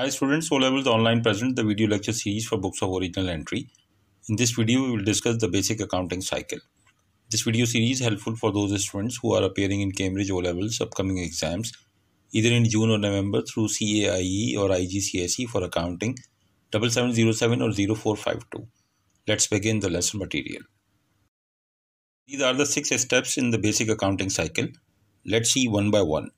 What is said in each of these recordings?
Hi students, O-Levels Online present the video lecture series for books of original entry. In this video, we will discuss the basic accounting cycle. This video series is helpful for those students who are appearing in Cambridge O-Levels upcoming exams either in June or November through CAIE or IGCSE for accounting 7707 or 0452. Let's begin the lesson material. These are the six steps in the basic accounting cycle. Let's see one by one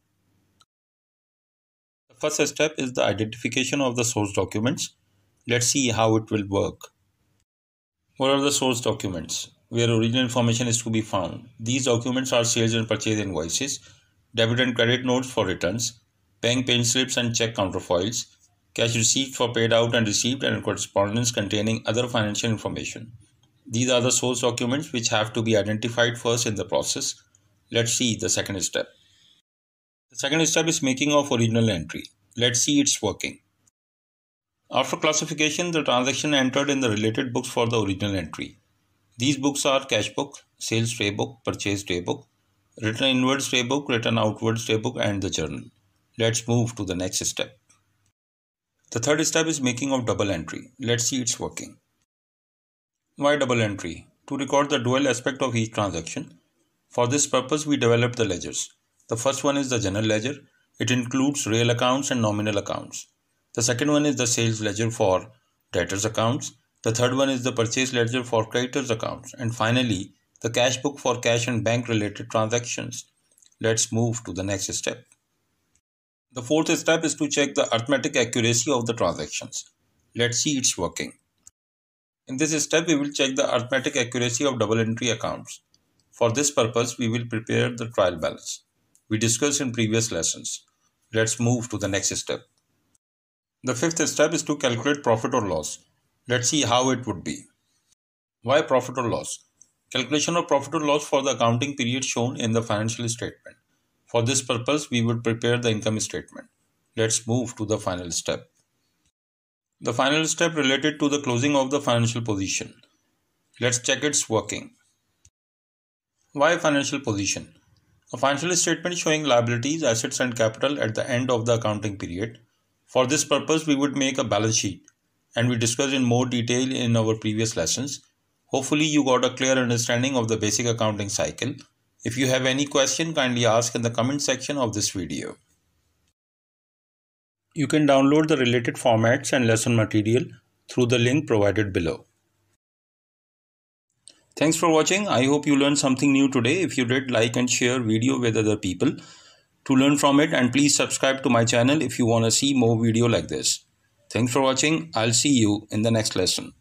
first step is the identification of the source documents. Let's see how it will work. What are the source documents? Where original information is to be found. These documents are sales and purchase invoices, debit and credit notes for returns, bank pay slips and check counterfoils, cash receipts for paid out and received and correspondence containing other financial information. These are the source documents which have to be identified first in the process. Let's see the second step. The second step is making of original entry. Let's see it's working. After classification, the transaction entered in the related books for the original entry. These books are cash book, sales tray book, purchase tray book, written inwards tray book, written outwards tray book, and the journal. Let's move to the next step. The third step is making of double entry. Let's see it's working. Why double entry? To record the dual aspect of each transaction. For this purpose, we developed the ledgers. The first one is the general ledger, it includes real accounts and nominal accounts. The second one is the sales ledger for debtors accounts. The third one is the purchase ledger for creditors accounts. And finally, the cash book for cash and bank related transactions. Let's move to the next step. The fourth step is to check the arithmetic accuracy of the transactions. Let's see it's working. In this step, we will check the arithmetic accuracy of double entry accounts. For this purpose, we will prepare the trial balance. We discussed in previous lessons. Let's move to the next step. The fifth step is to calculate profit or loss. Let's see how it would be. Why profit or loss? Calculation of profit or loss for the accounting period shown in the financial statement. For this purpose, we would prepare the income statement. Let's move to the final step. The final step related to the closing of the financial position. Let's check its working. Why financial position? A financial statement showing liabilities, assets, and capital at the end of the accounting period. For this purpose, we would make a balance sheet, and we discussed in more detail in our previous lessons. Hopefully, you got a clear understanding of the basic accounting cycle. If you have any question, kindly ask in the comment section of this video. You can download the related formats and lesson material through the link provided below. Thanks for watching. I hope you learned something new today. If you did, like and share video with other people to learn from it and please subscribe to my channel if you want to see more video like this. Thanks for watching. I'll see you in the next lesson.